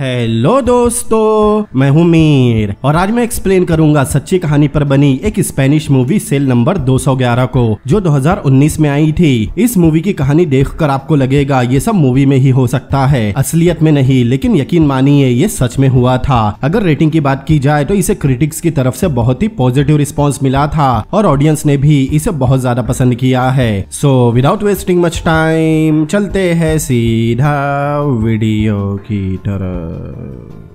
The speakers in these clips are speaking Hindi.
हेलो दोस्तों मैं हूं मीर और आज मैं एक्सप्लेन करूंगा सच्ची कहानी पर बनी एक स्पेनिश मूवी सेल नंबर 211 को जो 2019 में आई थी इस मूवी की कहानी देखकर आपको लगेगा ये सब मूवी में ही हो सकता है असलियत में नहीं लेकिन यकीन मानिए ये सच में हुआ था अगर रेटिंग की बात की जाए तो इसे क्रिटिक्स की तरफ ऐसी बहुत ही पॉजिटिव रिस्पॉन्स मिला था और ऑडियंस ने भी इसे बहुत ज्यादा पसंद किया है so without wasting much time चलते है सीधा वीडियो की तरफ euh,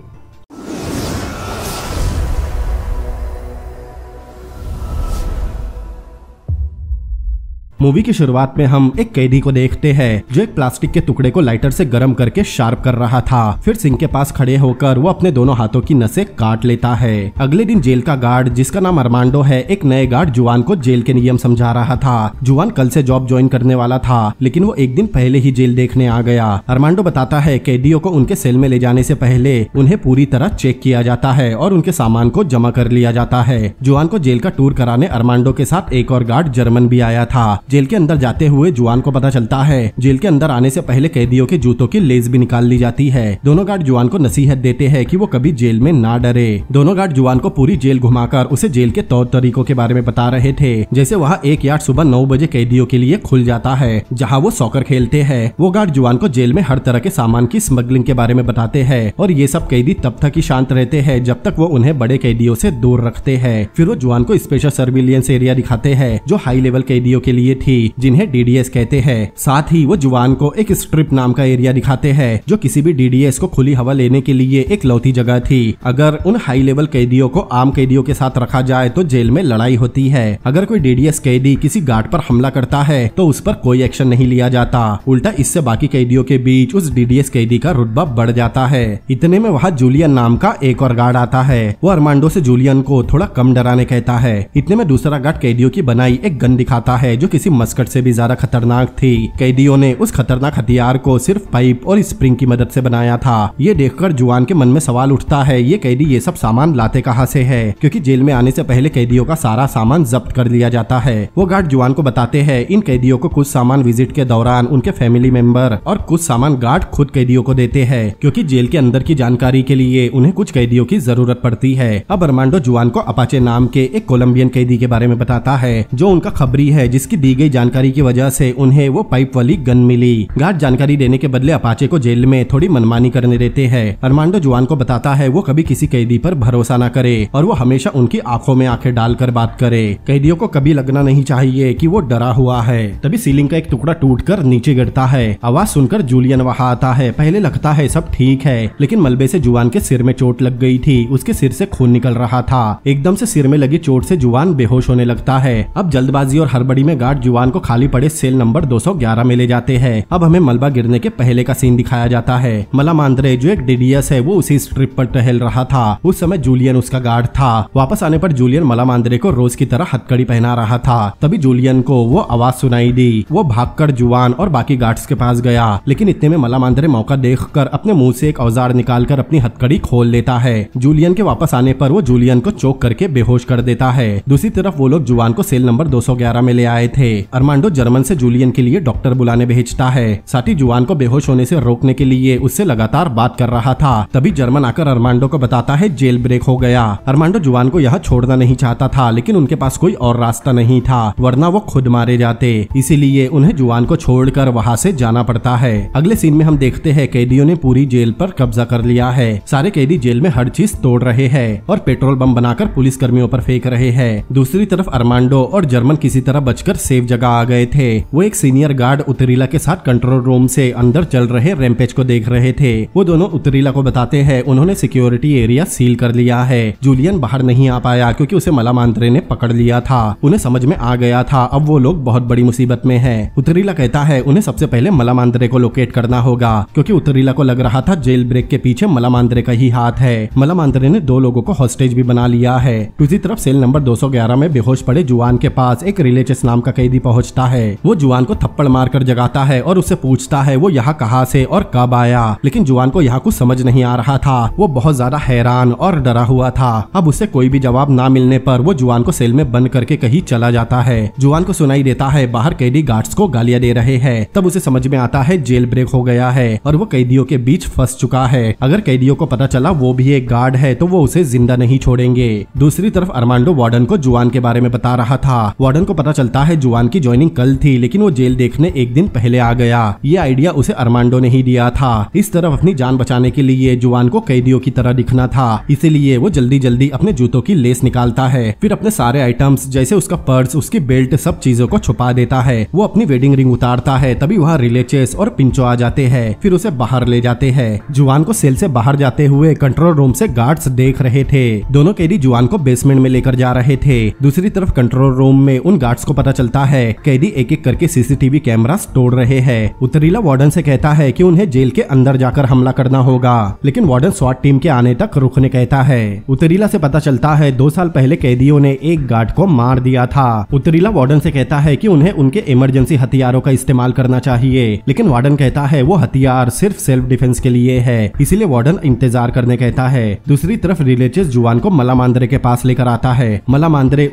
मूवी की शुरुआत में हम एक कैदी को देखते हैं जो एक प्लास्टिक के टुकड़े को लाइटर से गर्म करके शार्प कर रहा था फिर सिंह के पास खड़े होकर वो अपने दोनों हाथों की नसें काट लेता है अगले दिन जेल का गार्ड जिसका नाम अरमांडो है एक नए गार्ड जुआन को जेल के नियम समझा रहा था जुआन कल से जॉब ज्वाइन करने वाला था लेकिन वो एक दिन पहले ही जेल देखने आ गया अरमांडो बताता है कैदियों को उनके सेल में ले जाने से पहले उन्हें पूरी तरह चेक किया जाता है और उनके सामान को जमा कर लिया जाता है जुआन को जेल का टूर कराने अरमांडो के साथ एक और गार्ड जर्मन भी आया था जेल के अंदर जाते हुए जुआन को पता चलता है जेल के अंदर आने से पहले कैदियों के जूतों की लेस भी निकाल ली जाती है दोनों गार्ड जुआन को नसीहत देते हैं कि वो कभी जेल में ना डरे दोनों गार्ड जुआन को पूरी जेल घुमाकर उसे जेल के तौर तरीकों के बारे में बता रहे थे जैसे वहाँ एक यार्ड सुबह नौ बजे कैदियों के लिए खुल जाता है जहाँ वो सॉकर खेलते हैं वो गार्ड जुआन को जेल में हर तरह के सामान की स्मगलिंग के बारे में बताते हैं और ये सब कैदी तब तक ही शांत रहते हैं जब तक वो उन्हें बड़े कैदियों से दूर रखते हैं फिर वो जुआन को स्पेशल सर्विलियंस एरिया दिखाते हैं जो हाई लेवल कैदियों के लिए थी जिन्हें डीडीएस कहते हैं साथ ही वो जुवान को एक स्ट्रिप नाम का एरिया दिखाते हैं जो किसी भी डीडीएस को खुली हवा लेने के लिए एक लौती जगह थी अगर उन हाई लेवल कैदियों को आम कैदियों के साथ रखा जाए तो जेल में लड़ाई होती है अगर कोई डीडीएस कैदी किसी गार्ड पर हमला करता है तो उस पर कोई एक्शन नहीं लिया जाता उल्टा इससे बाकी कैदियों के बीच उस डीडीएस कैदी का रुतबा बढ़ जाता है इतने में वहाँ जूलियन नाम का एक और गार्ड आता है वो अरमांडो से जूलियन को थोड़ा कम डराने कहता है इतने में दूसरा गार्ड कैदियों की बनाई एक गन दिखाता है जो किसी किसी मस्कट से भी ज्यादा खतरनाक थी कैदियों ने उस खतरनाक हथियार को सिर्फ पाइप और स्प्रिंग की मदद से बनाया था ये देखकर जुआन के मन में सवाल उठता है ये कैदी ये सब सामान लाते कहाँ से है क्योंकि जेल में आने से पहले कैदियों का सारा सामान जब्त कर लिया जाता है वो गार्ड जुआन को बताते हैं इन कैदियों को कुछ सामान विजिट के दौरान उनके फैमिली मेंबर और कुछ सामान गार्ड खुद कैदियों को देते हैं क्योंकि जेल के अंदर की जानकारी के लिए उन्हें कुछ कैदियों की जरूरत पड़ती है अब अरमांडो जुआन को अपाचे नाम के एक कोलम्बियन कैदी के बारे में बताता है जो उनका खबरी है जिसकी दी गई जानकारी की वजह से उन्हें वो पाइप वाली गन मिली गार्ड जानकारी देने के बदले अपाचे को जेल में थोड़ी मनमानी करने देते हैं अरमांडो जुआन को बताता है वो कभी किसी कैदी पर भरोसा न करे और वो हमेशा उनकी आंखों में आंखें डालकर बात करे कैदियों को कभी लगना नहीं चाहिए की वो डरा हुआ है तभी सीलिंग का एक टुकड़ा टूट नीचे गिरता है आवाज सुनकर जूलियन वहाँ आता है पहले लगता है सब ठीक है लेकिन मलबे से जुआन के सिर में चोट लग गई थी उसके सिर से खून निकल रहा था एकदम से सिर में लगी चोट से जुआन बेहोश होने लगता है अब जल्दबाजी और हड़बड़ी में गार्ड जुआन को खाली पड़े सेल नंबर 211 में ले जाते हैं अब हमें मलबा गिरने के पहले का सीन दिखाया जाता है मला मांद्रे जो एक डीडीएस है वो उसी स्ट्रिप पर टहल रहा था उस समय जूलियन उसका गार्ड था वापस आने पर जूलियन मला मांद्रे को रोज की तरह हथकड़ी पहना रहा था तभी जूलियन को वो आवाज सुनाई दी वो भागकर जुआन और बाकी गार्ड्स के पास गया लेकिन इतने में मला मांद्रे मौका देख कर अपने मुँह ऐसी एक औजार निकाल कर अपनी हथकड़ी खोल लेता है जूलियन के वापस आने आरोप वो जूलियन को चौक करके बेहोश कर देता है दूसरी तरफ वो लोग जुआन को सेल नंबर 211 में ले आए थे अरमांडो जर्मन से जूलियन के लिए डॉक्टर बुलाने भेजता है ही जुआन को बेहोश होने से रोकने के लिए उससे लगातार बात कर रहा था तभी जर्मन आकर अरमांडो को बताता है जेल ब्रेक हो गया अरमांडो जुआन को यह छोड़ना नहीं चाहता था लेकिन उनके पास कोई और रास्ता नहीं था वरना वो खुद मारे जाते इसीलिए उन्हें जुआन को छोड़ कर वहाँ से जाना पड़ता है अगले सीन में हम देखते हैं कैदियों ने पूरी जेल पर कब्जा कर लिया है सारे कैदी जेल में हर चीज तोड़ रहे हैं और पेट्रोल बम बनाकर पुलिस कर्मियों पर फेंक रहे हैं दूसरी तरफ अरमांडो और जर्मन किसी तरह बचकर सेव सेफ जगह आ गए थे वो एक सीनियर गार्ड उतरीला के साथ कंट्रोल रूम से अंदर चल रहे रेमपेज को देख रहे थे वो दोनों उतरीला को बताते हैं उन्होंने सिक्योरिटी एरिया सील कर लिया है जूलियन बाहर नहीं आ पाया क्योंकि उसे मला ने पकड़ लिया था उन्हें समझ में आ गया था अब वो लोग बहुत बड़ी मुसीबत में है उतरीला कहता है उन्हें सबसे पहले मला को लोकेट करना होगा क्योंकि उतरीला को लग रहा था जेल ब्रेक के पीछे मला का ही हाथ है मला ने दो लोगों को हॉस्टेज भी बना लिया है दूसरी तरफ सेल नंबर 211 में बेहोश पड़े जुआन के पास एक रिलेचस नाम का कई यदि पहुंचता है वो जुआन को थप्पड़ मारकर जगाता है और उसे पूछता है वो यहाँ कहाँ से और कब आया लेकिन जुआन को यहाँ कुछ समझ नहीं आ रहा था वो बहुत ज्यादा हैरान और डरा हुआ था अब उसे कोई भी जवाब ना मिलने पर वो जुआन को सेल में बंद करके कहीं चला जाता है जुआन को सुनाई देता है बाहर कैदी गार्ड्स को गालियाँ दे रहे हैं तब उसे समझ में आता है जेल ब्रेक हो गया है और वो कैदियों के बीच फंस चुका है अगर कैदियों को पता चला वो भी एक गार्ड है तो वो उसे जिंदा नहीं छोड़ेंगे दूसरी तरफ अरमांडो वार्डन को जुआन के बारे में बता रहा था वार्डन को पता चलता है जुआन अरमान की ज्वाइनिंग कल थी लेकिन वो जेल देखने एक दिन पहले आ गया ये आइडिया उसे अरमांडो ने ही दिया था इस तरफ अपनी जान बचाने के लिए जुआन को कैदियों की तरह दिखना था इसीलिए वो जल्दी जल्दी अपने जूतों की लेस निकालता है फिर अपने सारे आइटम्स जैसे उसका पर्स उसकी बेल्ट सब चीजों को छुपा देता है वो अपनी वेडिंग रिंग उतारता है तभी वहाँ रिलेचेस और पिंचो आ जाते हैं फिर उसे बाहर ले जाते हैं जुआन को सेल से बाहर जाते हुए कंट्रोल रूम से गार्ड्स देख रहे थे दोनों कैदी जुआन को बेसमेंट में लेकर जा रहे थे दूसरी तरफ कंट्रोल रूम में उन गार्ड्स को पता चलता है है कैदी एक एक करके सीसीटीवी कैमरा तोड़ रहे हैं उत्तरीला वार्डन से कहता है कि उन्हें जेल के अंदर जाकर हमला करना होगा लेकिन वार्डन स्वाट टीम के आने तक रुकने कहता है उतरीला से पता चलता है दो साल पहले कैदियों ने एक गार्ड को मार दिया था उत्तरीला वार्डन से कहता है कि उन्हें उनके इमरजेंसी हथियारों का इस्तेमाल करना चाहिए लेकिन वार्डन कहता है वो हथियार सिर्फ सेल्फ डिफेंस के लिए है इसीलिए वार्डन इंतजार करने कहता है दूसरी तरफ रिलेटिव जुआन को मला के पास लेकर आता है मला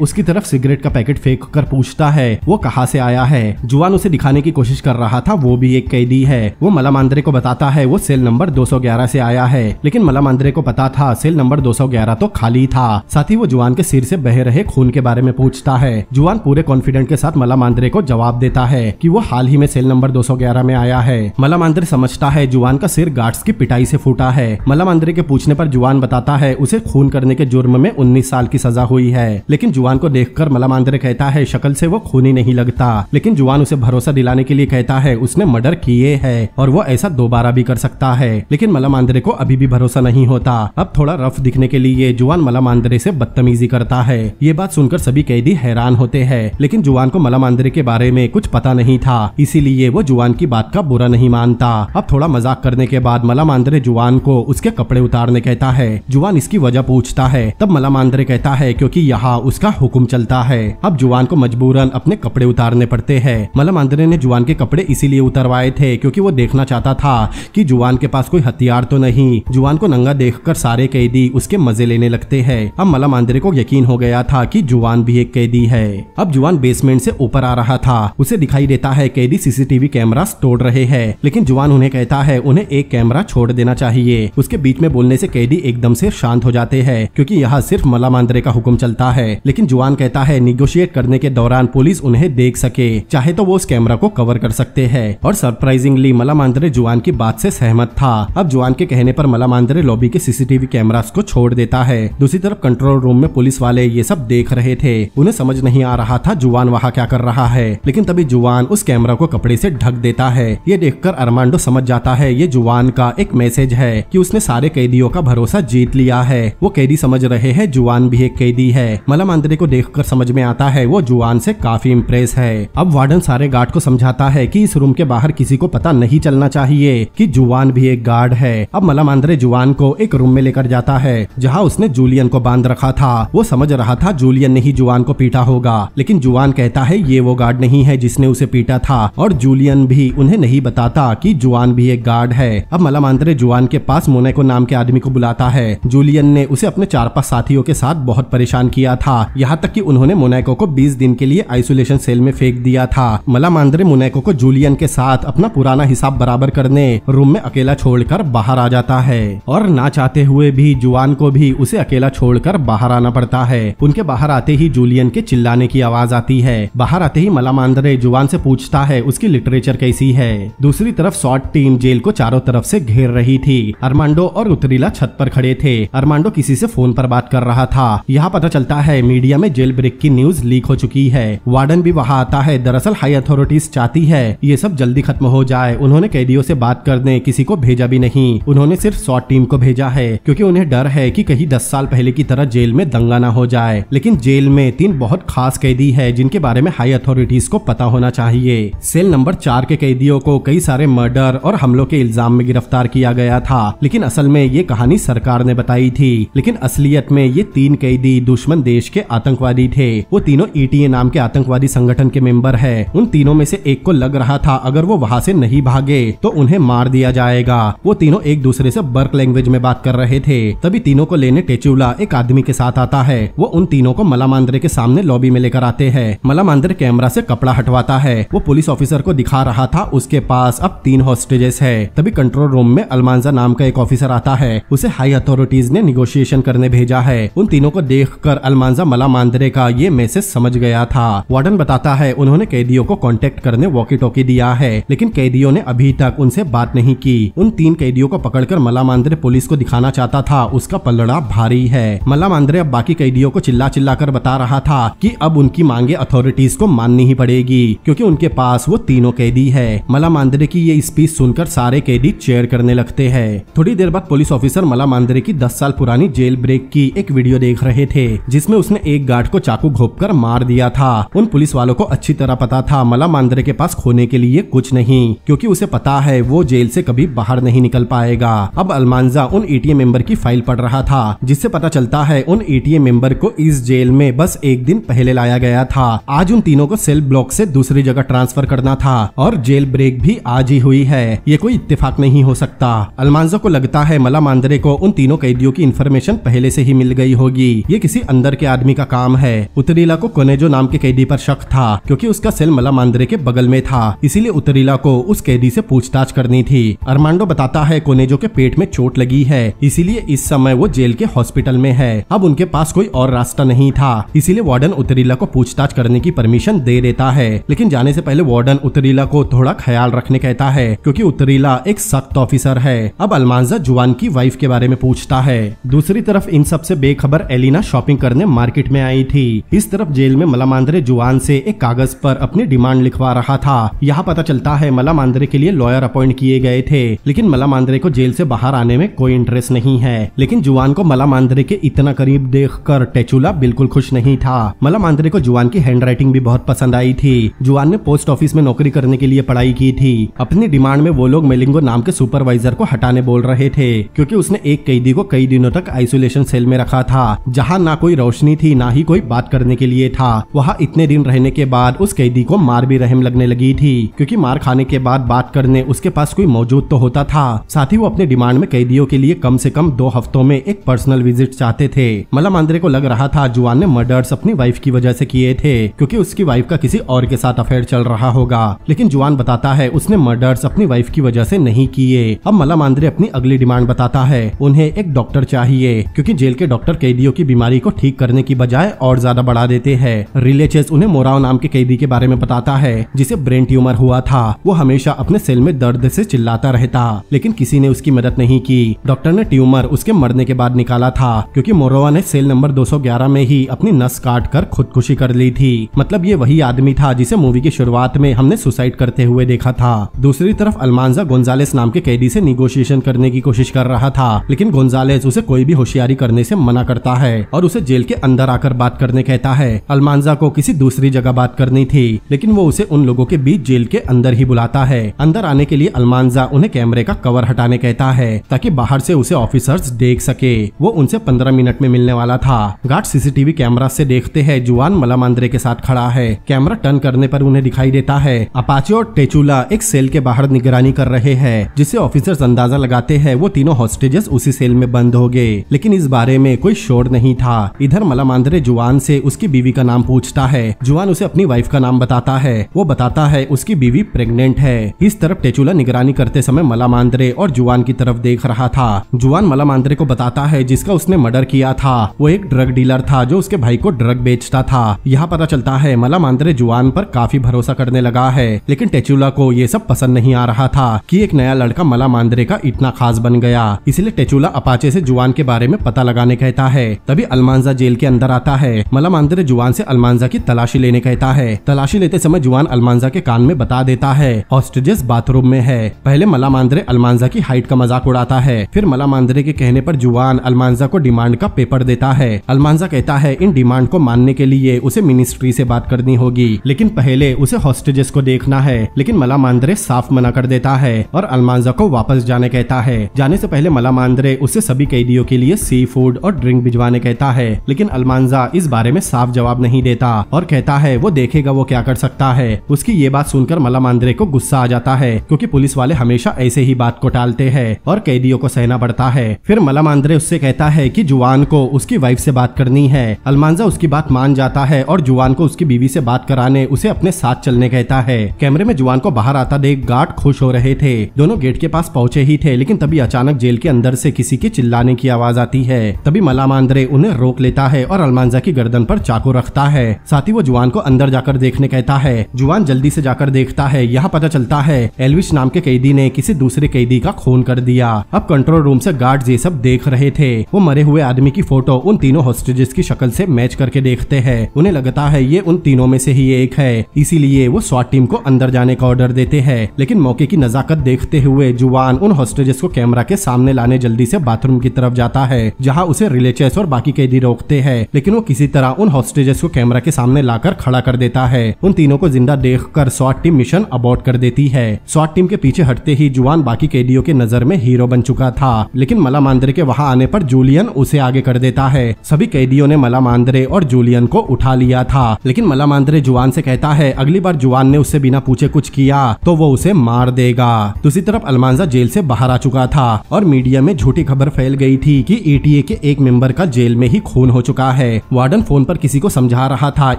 उसकी तरफ सिगरेट का पैकेट फेंक कर पूछता है वो कहाँ से आया है जुआन उसे दिखाने की कोशिश कर रहा था वो भी एक कैदी है वो मला मांद्रे को बताता है वो सेल नंबर 211 से आया है लेकिन मला मांद्रे को पता था सेल नंबर 211 तो खाली था साथ ही वो जुआन के सिर से बह रहे खून के बारे में पूछता है जुआन पूरे कॉन्फिडेंट के साथ मला मांद्रे को जवाब देता है कि वो हाल ही में सेल नंबर 211 में आया है मला मांद्रे समझता है जुआन का सिर गार्ड्स की पिटाई से फूटा है मला मांद्रे के पूछने पर जुआन बताता है उसे खून करने के जुर्म में उन्नीस साल की सजा हुई है लेकिन जुआन को देखकर मला मांद्रे कहता है शक्ल से वो खूनी भी नहीं लगता लेकिन जुआन उसे भरोसा दिलाने के लिए कहता है उसने मर्डर किए है और वो ऐसा दोबारा भी कर सकता है लेकिन मलम आंद्रे को अभी भी भरोसा नहीं होता अब थोड़ा रफ दिखने के लिए जुआन मलम आंद्रे से बदतमीजी करता है ये बात सुनकर सभी कैदी हैरान होते हैं लेकिन जुआन को मलम आंद्रे के बारे में कुछ पता नहीं था इसीलिए वो जुआन की बात का बुरा नहीं मानता अब थोड़ा मजाक करने के बाद मलम आंद्रे जुआन को उसके कपड़े उतारने कहता है जुआन इसकी वजह पूछता है तब मलम आंद्रे कहता है क्योंकि यहाँ उसका हुक्म चलता है अब जुआन को मजबूरन अपने कपड़े उतारने पड़ते हैं मलम आंद्रे ने जुआन के कपड़े इसीलिए उतरवाए थे क्योंकि वो देखना चाहता था कि जुआन के पास कोई हथियार तो नहीं जुआन को नंगा देखकर सारे कैदी उसके मजे लेने लगते हैं अब मलम आंद्रे को यकीन हो गया था की जुआन भी एक कैदी है अब जुआन बेसमेंट से ऊपर आ रहा था उसे दिखाई देता है कैदी सीसीटीवी कैमरा तोड़ रहे हैं लेकिन जुआन उन्हें कहता है उन्हें एक कैमरा छोड़ देना चाहिए उसके बीच में बोलने से कैदी एकदम से शांत हो जाते हैं क्योंकि यहाँ सिर्फ मलामांद्रे का हुक्म चलता है लेकिन जुआन कहता है निगोशिएट करने के दौरान पुलिस उन्हें देख सके चाहे तो वो उस कैमरा को कवर कर सकते हैं और सरप्राइजिंगली मला मांद्रे जुआन की बात से सहमत था अब जुआन के कहने पर मला मांद्रे लॉबी के सीसीटीवी कैमरा को छोड़ देता है दूसरी तरफ कंट्रोल रूम में पुलिस वाले ये सब देख रहे थे उन्हें समझ नहीं आ रहा था जुआन वहाँ क्या कर रहा है लेकिन तभी जुआन उस कैमरा को कपड़े से ढक देता है ये देखकर अरमांडो समझ जाता है ये जुआन का एक मैसेज है कि उसने सारे कैदियों का भरोसा जीत लिया है वो कैदी समझ रहे हैं जुआन भी एक कैदी है मला मांद्रे को देखकर समझ में आता है वो जुआन से काफी इम्प्रेस है अब वार्डन सारे गार्ड को समझाता है की इस रूम के बाहर किसी को पता नहीं चलना चाहिए की जुआन भी एक गार्ड है अब मलामांद्रे जुआन को एक रूम में लेकर जाता है जहाँ उसने जूलियन को बांध रखा था वो समझ रहा था जूलियन ने ही जुआन को पीटा होगा लेकिन जुआन कहता है ये वो गार्ड नहीं है जिसने उसे पीटा था और जूलियन भी उन्हें नहीं बताता कि जुआन भी एक गार्ड है अब मलामांद्रे जुआन के पास मोनेको नाम के आदमी को बुलाता है जूलियन ने उसे अपने चार पांच साथियों के साथ बहुत परेशान किया था यहाँ तक कि उन्होंने मोनेको को 20 दिन के लिए आइसोलेशन डिप्रेशन सेल में फेंक दिया था मला मांद्रे मुनेको को जूलियन के साथ अपना पुराना हिसाब बराबर करने रूम में अकेला छोड़कर बाहर आ जाता है और ना चाहते हुए भी जुआन को भी उसे अकेला छोड़कर बाहर आना पड़ता है उनके बाहर आते ही जूलियन के चिल्लाने की आवाज आती है बाहर आते ही मला मांद्रे जुआन से पूछता है उसकी लिटरेचर कैसी है दूसरी तरफ शॉर्ट टीम जेल को चारों तरफ से घेर रही थी अरमांडो और उतरीला छत पर खड़े थे अरमांडो किसी से फोन पर बात कर रहा था यहाँ पता चलता है मीडिया में जेल ब्रेक की न्यूज लीक हो चुकी है वार्डन कैप्टन भी वहाँ आता है दरअसल हाई अथॉरिटीज चाहती है ये सब जल्दी खत्म हो जाए उन्होंने कैदियों से बात करने किसी को भेजा भी नहीं उन्होंने सिर्फ सॉट टीम को भेजा है क्योंकि उन्हें डर है कि कहीं दस साल पहले की तरह जेल में दंगा ना हो जाए लेकिन जेल में तीन बहुत खास कैदी है जिनके बारे में हाई अथॉरिटीज को पता होना चाहिए सेल नंबर चार के कैदियों को कई सारे मर्डर और हमलों के इल्जाम में गिरफ्तार किया गया था लेकिन असल में ये कहानी सरकार ने बताई थी लेकिन असलियत में ये तीन कैदी दुश्मन देश के आतंकवादी थे वो तीनों ईटीए e नाम के आतंकवादी संगठन के मेंबर है उन तीनों में से एक को लग रहा था अगर वो वहाँ से नहीं भागे तो उन्हें मार दिया जाएगा वो तीनों एक दूसरे से बर्क लैंग्वेज में बात कर रहे थे तभी तीनों को लेने टेचूला एक आदमी के साथ आता है वो उन तीनों को मला मांद्रे के सामने लॉबी में लेकर आते हैं मला मांद्रे कैमरा से कपड़ा हटवाता है वो पुलिस ऑफिसर को दिखा रहा था उसके पास अब तीन हॉस्टेजेस है तभी कंट्रोल रूम में अलमानजा नाम का एक ऑफिसर आता है उसे हाई अथॉरिटीज ने निगोशिएशन करने भेजा है उन तीनों को देख कर अलमानजा मला मांद्रे का ये मैसेज समझ गया था वार्डन बताता है उन्होंने कैदियों को कांटेक्ट करने वॉकी टॉकी दिया है लेकिन कैदियों ने अभी तक उनसे बात नहीं की उन तीन कैदियों को पकड़कर मल्ला मांद्रे पुलिस को दिखाना चाहता था उसका पलड़ा भारी है मल्ला मांद्रे अब बाकी कैदियों को चिल्ला चिल्ला कर बता रहा था कि अब उनकी मांगे अथॉरिटीज को माननी ही पड़ेगी क्योंकि उनके पास वो तीनों कैदी है मला मांद्रे की ये स्पीच सुनकर सारे कैदी चेयर करने लगते है थोड़ी देर बाद पुलिस ऑफिसर मला मांद्रे की दस साल पुरानी जेल ब्रेक की एक वीडियो देख रहे थे जिसमे उसने एक गार्ड को चाकू घोप मार दिया था उन पुलिस वालों को अच्छी तरह पता था मला मांद्रे के पास खोने के लिए कुछ नहीं क्योंकि उसे पता है वो जेल से कभी बाहर नहीं निकल पाएगा अब अलमांजा उन एटीएम मेंबर की फाइल पढ़ रहा था जिससे पता चलता है उन एटीएम मेंबर को इस जेल में बस एक दिन पहले लाया गया था आज उन तीनों को सेल ब्लॉक से दूसरी जगह ट्रांसफर करना था और जेल ब्रेक भी आज ही हुई है ये कोई इत्तेफाक नहीं हो सकता अलमांजा को लगता है मला मांदरे को उन तीनों कैदियों की इन्फॉर्मेशन पहले से ही मिल गई होगी ये किसी अंदर के आदमी का काम है उतरीला को कोनेजो नाम के कैदी पर शक था क्योंकि उसका सेल मला के बगल में था इसीलिए उतरीला को उस कैदी से पूछताछ करनी थी अरमांडो बताता है कोनेजो के पेट में चोट लगी है इसीलिए इस समय वो जेल के हॉस्पिटल में है अब उनके पास कोई और रास्ता नहीं था इसीलिए वार्डन उतरीला को पूछताछ करने की परमिशन दे देता है लेकिन जाने से पहले वार्डन उतरीला को थोड़ा ख्याल रखने कहता है क्यूँकी उतरीला एक सख्त ऑफिसर है अब अलमांजा जुआन की वाइफ के बारे में पूछता है दूसरी तरफ इन सबसे बेखबर एलिना शॉपिंग करने मार्केट में आई थी इस तरफ जेल में मलामांदरे जुआन से एक कागज पर अपनी डिमांड लिखवा रहा था यहाँ पता चलता है मला मांदरे के लिए लॉयर अपॉइंट किए गए थे लेकिन मला मांदरे को जेल से बाहर आने में कोई इंटरेस्ट नहीं है लेकिन जुआन को मला मांदरे के इतना करीब देख कर टेचूला बिल्कुल खुश नहीं था मला मांदरे को जुआन की हैंड राइटिंग भी बहुत पसंद आई थी जुआन ने पोस्ट ऑफिस में नौकरी करने के लिए पढ़ाई की थी अपनी डिमांड में वो लोग मेलिंगो नाम के सुपरवाइजर को हटाने बोल रहे थे क्योंकि उसने एक कैदी को कई दिनों तक आइसोलेशन सेल में रखा था जहाँ ना कोई रोशनी थी ना ही कोई बात करने के लिए था वहाँ इतने दिन रहने के बाद उस कैदी को मार भी रहम लगने लगी थी क्योंकि मार खाने के बाद बात करने उसके पास कोई मौजूद तो होता था साथ ही वो अपने डिमांड में कैदियों के लिए कम से कम दो हफ्तों में एक पर्सनल विजिट चाहते थे मलम आंद्रे को लग रहा था जुआन ने मर्डर्स अपनी वाइफ की वजह ऐसी किए थे क्यूँकी उसकी वाइफ का किसी और के साथ अफेयर चल रहा होगा लेकिन जुआन बताता है उसने मर्डर्स अपनी वाइफ की वजह ऐसी नहीं किए अब मलम आंद्रे अपनी अगली डिमांड बताता है उन्हें एक डॉक्टर चाहिए क्यूँकी जेल के डॉक्टर कैदियों की बीमारी को ठीक करने की बजाय और ज्यादा बढ़ा देते हैं रिले उन्हें ओराव नाम के कैदी के बारे में बताता है जिसे ब्रेन ट्यूमर हुआ था वो हमेशा अपने सेल में दर्द से चिल्लाता रहता लेकिन किसी ने उसकी मदद नहीं की डॉक्टर ने ट्यूमर उसके मरने के बाद निकाला था क्योंकि मोरवा ने सेल नंबर 211 में ही अपनी नस काट कर खुदकुशी कर ली थी मतलब ये वही आदमी था जिसे मूवी की शुरुआत में हमने सुसाइड करते हुए देखा था दूसरी तरफ अलमांजा गोंजालेस नाम के कैदी ऐसी निगोशिएशन करने की कोशिश कर रहा था लेकिन गोंजालेस उसे कोई भी होशियारी करने ऐसी मना करता है और उसे जेल के अंदर आकर बात करने कहता है अलमांजा को किसी दूसरी दूसरी जगह बात करनी थी लेकिन वो उसे उन लोगों के बीच जेल के अंदर ही बुलाता है अंदर आने के लिए अलमानजा उन्हें कैमरे का कवर हटाने कहता है ताकि बाहर से उसे ऑफिसर्स देख सके वो उनसे पंद्रह मिनट में मिलने वाला था गार्ड सीसीटीवी कैमरा से देखते हैं जुआन मलामांद्रे के साथ खड़ा है कैमरा टर्न करने पर उन्हें दिखाई देता है अपाचे और टेचूला एक सेल के बाहर निगरानी कर रहे हैं जिसे ऑफिसर्स अंदाजा लगाते हैं वो तीनों हॉस्टेजेस उसी सेल में बंद हो गए लेकिन इस बारे में कोई शोर नहीं था इधर मलामांद्रे जुआन से उसकी बीवी का नाम पूछता है जुआन जवान उसे अपनी वाइफ का नाम बताता है वो बताता है उसकी बीवी प्रेग्नेंट है इस तरफ टेचूला निगरानी करते समय मला मांद्रे और जुआन की तरफ देख रहा था जुआन मला मांद्रे को बताता है जिसका उसने मर्डर किया था वो एक ड्रग डीलर था जो उसके भाई को ड्रग बेचता था यहाँ पता चलता है मला मांद्रे जुआन पर काफी भरोसा करने लगा है लेकिन टेचूला को ये सब पसंद नहीं आ रहा था कि एक नया लड़का मला मांद्रे का इतना खास बन गया इसलिए टेचूला अपाचे से जुआन के बारे में पता लगाने कहता है तभी अलमांजा जेल के अंदर आता है मला मांद्रे जुआन से अलमांजा की तलाशी ले लेने कहता है तलाशी लेते समय जुआन अलमांजा के कान में बता देता है हॉस्टेजेस बाथरूम में है पहले मला मांद्रे अलमांजा की हाइट का मजाक उड़ाता है फिर मला मांद्रे के कहने पर जुआन अलमांजा को डिमांड का पेपर देता है अलमांजा कहता है इन डिमांड को मानने के लिए उसे मिनिस्ट्री से बात करनी होगी लेकिन पहले उसे हॉस्टेजेस को देखना है लेकिन मला मांद्रे साफ मना कर देता है और अलमांजा को वापस जाने कहता है जाने से पहले मला मांद्रे उसे सभी कैदियों के लिए सी फूड और ड्रिंक भिजवाने कहता है लेकिन अलमांजा इस बारे में साफ जवाब नहीं देता और कहता सकता है वो देखेगा वो क्या कर सकता है उसकी ये बात सुनकर मल्ला मांद्रे को गुस्सा आ जाता है क्योंकि पुलिस वाले हमेशा ऐसे ही बात को टालते हैं और कैदियों को सहना पड़ता है फिर मल्ला मांद्रे उससे कहता है कि जुआन को उसकी वाइफ से बात करनी है अलमांजा उसकी बात मान जाता है और जुआन को उसकी बीवी से बात कराने उसे अपने साथ चलने कहता है कैमरे में जुआन को बाहर आता देख गार्ड खुश हो रहे थे दोनों गेट के पास पहुँचे ही थे लेकिन तभी अचानक जेल के अंदर से किसी के चिल्लाने की आवाज आती है तभी मल्ला उन्हें रोक लेता है और अलमांजा की गर्दन पर चाकू रखता है साथ ही वो जुआन जुआन को अंदर जाकर देखने कहता है जुआन जल्दी से जाकर देखता है यह पता चलता है एलविश नाम के कैदी ने किसी दूसरे कैदी का खून कर दिया अब कंट्रोल रूम से गार्ड ये सब देख रहे थे वो मरे हुए आदमी की फोटो उन तीनों हॉस्टेजेस की शक्ल से मैच करके देखते हैं उन्हें लगता है ये उन तीनों में से ही एक है इसीलिए वो स्वाट टीम को अंदर जाने का ऑर्डर देते हैं लेकिन मौके की नजाकत देखते हुए जुआन उन हॉस्टेजेस को कैमरा के सामने लाने जल्दी से बाथरूम की तरफ जाता है जहाँ उसे रिलेचेस और बाकी कैदी रोकते हैं लेकिन वो किसी तरह उन हॉस्टेजेस को कैमरा के सामने लाकर उठाकर खड़ा कर देता है उन तीनों को जिंदा देख कर स्वाट टीम मिशन अबॉर्ट कर देती है स्वाट टीम के पीछे हटते ही जुआन बाकी कैदियों के नजर में हीरो बन चुका था लेकिन मला मांदरे के वहाँ आने पर जूलियन उसे आगे कर देता है सभी कैदियों ने मला मांदरे और जूलियन को उठा लिया था लेकिन मला मांदरे जुआन से कहता है अगली बार जुआन ने उससे बिना पूछे कुछ किया तो वो उसे मार देगा दूसरी तरफ अलमांजा जेल से बाहर आ चुका था और मीडिया में झूठी खबर फैल गई थी कि ईटीए e के एक मेंबर का जेल में ही खून हो चुका है वार्डन फोन पर किसी को समझा रहा था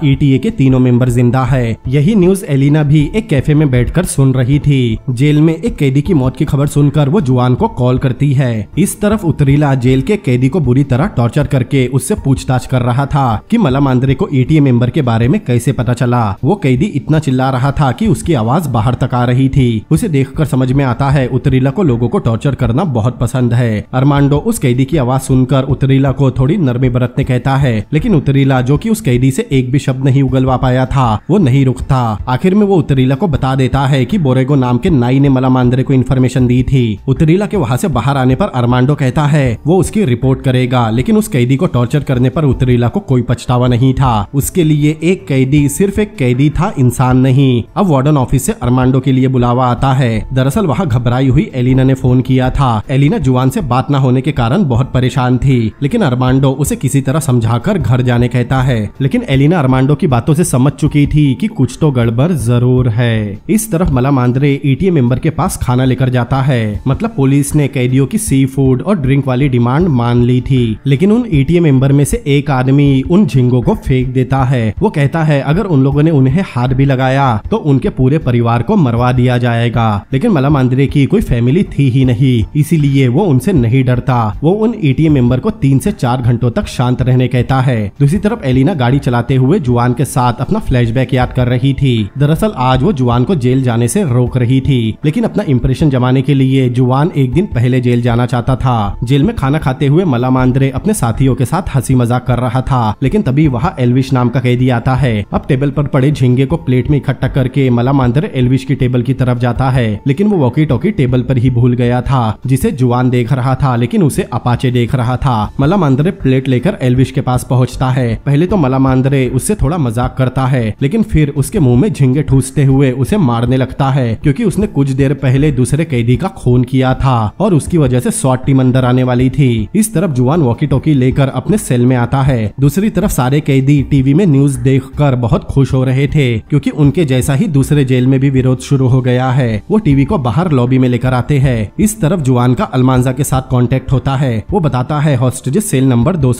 ईटीए e के तीनों मेंबर जिंदा है यही न्यूज एलिना भी एक कैफे में बैठकर सुन रही थी जेल में एक कैदी की मौत की खबर सुनकर वो जुआन को कॉल करती है इस तरफ उतरीला जेल के कैदी को बुरी तरह टॉर्चर करके उससे पूछताछ कर रहा था कि मला मांदरे को एटीए मेंबर के बारे में कैसे पता चला वो कैदी इतना चिल्ला रहा था कि उसकी आवाज बाहर तक आ रही थी उसे देखकर समझ में आता है उतरीला को लोगों को टॉर्चर करना बहुत पसंद है अरमांडो उस कैदी की आवाज सुनकर उतरीला को थोड़ी नरमी बरतने कहता है लेकिन उतरीला जो की उस कैदी से एक भी शब्द नहीं उगलवा पाया था वो नहीं रुकता आखिर में वो उतरीला को बता देता है कि बोरेगो नाम के नाई ने मला मांदरे को इन्फॉर्मेशन दी थी उतरीला के वहाँ से बाहर आने पर अरमांडो कहता है वो उसकी रिपोर्ट करेगा लेकिन उस कैदी को टॉर्चर करने पर उतरीला को कोई पछतावा नहीं था उसके लिए एक कैदी सिर्फ एक कैदी था इंसान नहीं अब वार्डन ऑफिस से अरमांडो के लिए बुलावा आता है दरअसल वहाँ घबराई हुई एलिना ने फोन किया था एलिना जुआन से बात न होने के कारण बहुत परेशान थी लेकिन अरमांडो उसे किसी तरह समझाकर घर जाने कहता है लेकिन एलिना अरमांडो की बात बातों से समझ चुकी थी कि कुछ तो गड़बड़ जरूर है इस तरफ मला मांद्रे एटीएम मेंबर के पास खाना लेकर जाता है मतलब पुलिस ने कैदियों की सी फूड और ड्रिंक वाली डिमांड मान ली थी लेकिन उन एटीएम मेंबर में से एक आदमी उन झिंगो को फेंक देता है वो कहता है अगर उन लोगों ने उन्हें हाथ भी लगाया तो उनके पूरे परिवार को मरवा दिया जाएगा लेकिन मला मांद्रे की कोई फैमिली थी ही नहीं इसीलिए वो उनसे नहीं डरता वो उन एटीएम मेंबर को तीन से चार घंटों तक शांत रहने कहता है दूसरी तरफ एलिना गाड़ी चलाते हुए जुआन के साथ अपना फ्लैशबैक याद कर रही थी दरअसल आज वो जुआन को जेल जाने से रोक रही थी लेकिन अपना इम्प्रेशन जमाने के लिए जुआन एक दिन पहले जेल जाना चाहता था जेल में खाना खाते हुए मला मांद्रे अपने साथियों के साथ हंसी मजाक कर रहा था लेकिन तभी वहाँ एलविश नाम का कैदी आता है अब टेबल पर पड़े झिंगे को प्लेट में इकट्ठा करके मला मांद्रे एलविश की टेबल की तरफ जाता है लेकिन वो वॉकी टॉकी टेबल पर ही भूल गया था जिसे जुआन देख रहा था लेकिन उसे अपाचे देख रहा था मला मांद्रे प्लेट लेकर एलविश के पास पहुँचता है पहले तो मला मांद्रे उससे थोड़ा मजाक मजाक करता है लेकिन फिर उसके मुंह में झिंगे ठूसते हुए उसे मारने लगता है क्योंकि उसने कुछ देर पहले दूसरे कैदी का खून किया था और उसकी वजह से स्वाट टीम अंदर आने वाली थी इस तरफ जुआन वॉकी टोकी लेकर अपने सेल में आता है दूसरी तरफ सारे कैदी टीवी में न्यूज देख कर बहुत खुश हो रहे थे क्यूँकी उनके जैसा ही दूसरे जेल में भी विरोध शुरू हो गया है वो टीवी को बाहर लॉबी में लेकर आते हैं इस तरफ जुआन का अलमांजा के साथ कॉन्टेक्ट होता है वो बताता है हॉस्टेज सेल नंबर दो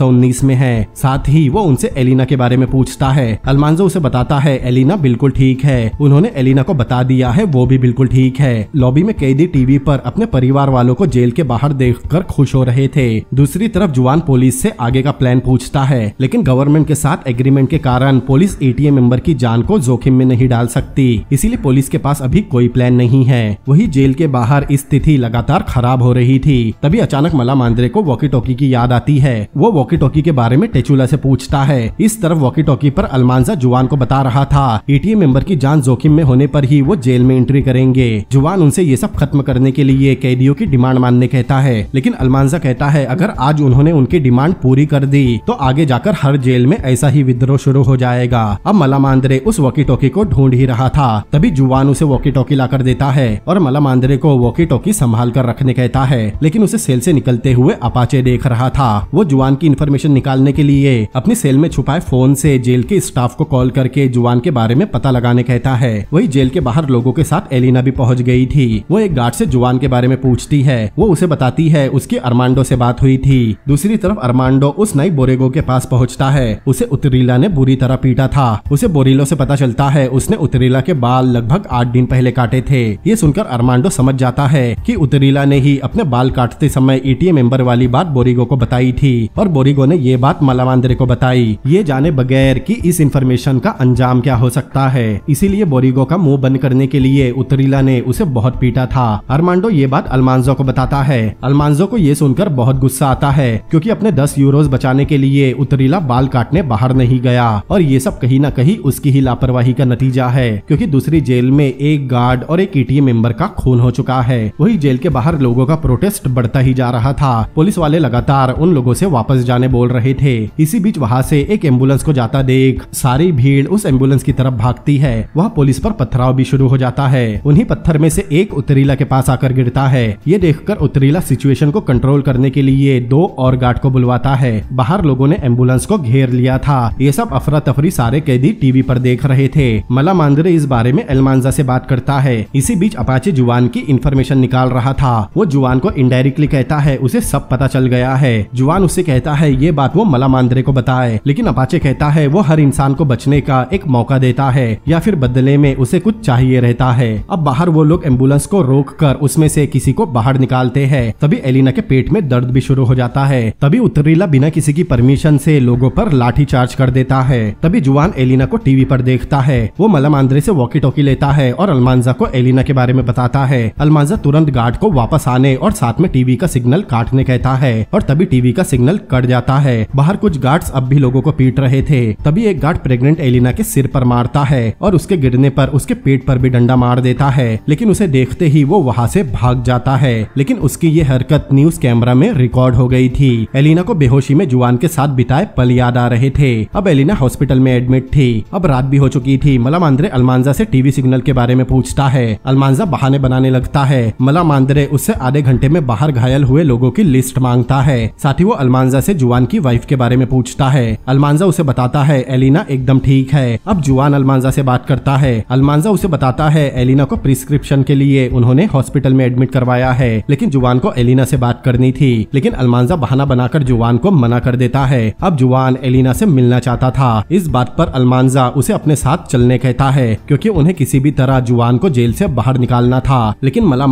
में है साथ ही वो उनसे एलिना के बारे में पूछता है अलमानजो उसे बताता है एलिना बिल्कुल ठीक है उन्होंने एलिना को बता दिया है वो भी बिल्कुल ठीक है लॉबी में कैदी टीवी पर अपने परिवार वालों को जेल के बाहर देखकर खुश हो रहे थे दूसरी तरफ जुआन पुलिस से आगे का प्लान पूछता है लेकिन गवर्नमेंट के साथ एग्रीमेंट के कारण पुलिस एटीएम मेंबर की जान को जोखिम में नहीं डाल सकती इसीलिए पुलिस के पास अभी कोई प्लान नहीं है वही जेल के बाहर स्थिति लगातार खराब हो रही थी तभी अचानक मला मांद्रे को वॉकी टॉकी की याद आती है वो वॉकी टॉकी के बारे में टेचूला से पूछता है इस तरफ वॉकी टॉकी पर अलमा मांझा जुआन को बता रहा था ईटीए मेंबर की जान जोखिम में होने पर ही वो जेल में एंट्री करेंगे जुआन उनसे ये सब खत्म करने के लिए कैदियों की डिमांड मानने कहता है लेकिन अलमांजा कहता है अगर आज उन्होंने उनकी डिमांड पूरी कर दी तो आगे जाकर हर जेल में ऐसा ही विद्रोह शुरू हो जाएगा अब मला मांदरे उस वॉकी टॉकी को ढूंढ ही रहा था तभी जुआन उसे वॉकी टॉकी ला कर देता है और मला मांदरे को वॉकी टॉकी संभाल कर रखने कहता है लेकिन उसे सेल से निकलते हुए अपाचे देख रहा था वो जुआन की इन्फॉर्मेशन निकालने के लिए अपनी सेल में छुपाए फोन से जेल के स्टाफ स्टाफ को कॉल करके जुआन के बारे में पता लगाने कहता है वही जेल के बाहर लोगों के साथ एलिना भी पहुंच गई थी वो एक गार्ड से जुआन के बारे में पूछती है वो उसे बताती है उसकी अरमांडो से बात हुई थी दूसरी तरफ अरमांडो उस नई बोरेगो के पास पहुंचता है उसे उतरीला ने बुरी तरह पीटा था उसे बोरिलो से पता चलता है उसने उतरीला के बाल लगभग आठ दिन पहले काटे थे ये सुनकर अरमांडो समझ जाता है की उतरीला ने ही अपने बाल काटते समय ईटीए मेंबर वाली बात बोरिगो को बताई थी और बोरिगो ने ये बात मलामांद्रे को बताई ये जाने बगैर की इस इन्फॉर्मेशन का अंजाम क्या हो सकता है इसीलिए बोरिगो का मुंह बंद करने के लिए उतरीला ने उसे बहुत पीटा था अरमांडो ये बात अलमानजो को बताता है अलमानजो को ये सुनकर बहुत गुस्सा आता है क्योंकि अपने दस यूरोज बचाने के लिए उतरीला बाल काटने बाहर नहीं गया और ये सब कहीं ना कहीं उसकी ही लापरवाही का नतीजा है क्योंकि दूसरी जेल में एक गार्ड और एक ईटीए e मेंबर का खून हो चुका है वही जेल के बाहर लोगों का प्रोटेस्ट बढ़ता ही जा रहा था पुलिस वाले लगातार उन लोगों से वापस जाने बोल रहे थे इसी बीच वहाँ से एक एम्बुलेंस को जाता देख सारी भीड़ उस एम्बुलेंस की तरफ भागती है वह पुलिस पर पथराव भी शुरू हो जाता है उन्हीं पत्थर में से एक उतरीला के पास आकर गिरता है ये देखकर उतरीला सिचुएशन को कंट्रोल करने के लिए दो और गार्ड को बुलवाता है बाहर लोगों ने एम्बुलेंस को घेर लिया था ये सब अफरा तफरी सारे कैदी टीवी पर देख रहे थे मला मांदरे इस बारे में एलमानजा से बात करता है इसी बीच अपाचे जुवान की इन्फॉर्मेशन निकाल रहा था वो जुवान को इनडायरेक्टली कहता है उसे सब पता चल गया है जुवान उससे कहता है ये बात वो मला मांदरे को बताए लेकिन अपाचे कहता है वो हर इंसान इंसान को बचने का एक मौका देता है या फिर बदले में उसे कुछ चाहिए रहता है अब बाहर वो लोग एम्बुलेंस को रोक कर उसमें से किसी को बाहर निकालते हैं तभी एलिना के पेट में दर्द भी शुरू हो जाता है तभी उत्तरीला बिना किसी की परमिशन से लोगों पर लाठी चार्ज कर देता है तभी जुआन एलिना को टीवी पर देखता है वो मलम आंद्रे से वॉकी टॉकी लेता है और अलमांजा को एलिना के बारे में बताता है अलमांजा तुरंत गार्ड को वापस आने और साथ में टीवी का सिग्नल काटने कहता है और तभी टीवी का सिग्नल कट जाता है बाहर कुछ गार्ड्स अब भी लोगों को पीट रहे थे तभी एक गार्ड प्रेग्नेंट एलिना के सिर पर मारता है और उसके गिरने पर उसके पेट पर भी डंडा मार देता है लेकिन उसे देखते ही वो वहाँ से भाग जाता है लेकिन उसकी ये हरकत न्यूज कैमरा में रिकॉर्ड हो गई थी एलिना को बेहोशी में जुआन के साथ बिताए पल याद आ रहे थे अब एलिना हॉस्पिटल में एडमिट थी अब रात भी हो चुकी थी मला मांद्रे अलमांजा से टीवी सिग्नल के बारे में पूछता है अलमांजा बहाने बनाने लगता है मला मांद्रे उससे आधे घंटे में बाहर घायल हुए लोगों की लिस्ट मांगता है साथ ही वो अलमांजा से जुआन की वाइफ के बारे में पूछता है अलमांजा उसे बताता है एलिना एकदम ठीक है अब जुआन अलमांजा से बात करता है अलमांजा उसे बताता है एलिना को प्रिस्क्रिप्शन के लिए उन्होंने हॉस्पिटल में एडमिट करवाया है लेकिन जुआन को एलिना से बात करनी थी लेकिन अलमांजा बहाना बनाकर जुआन को मना कर देता है अब जुआन एलिना से मिलना चाहता था इस बात पर अलमांजा उसे अपने साथ चलने कहता है क्योंकि उन्हें किसी भी तरह जुआन को जेल से बाहर निकालना था लेकिन मला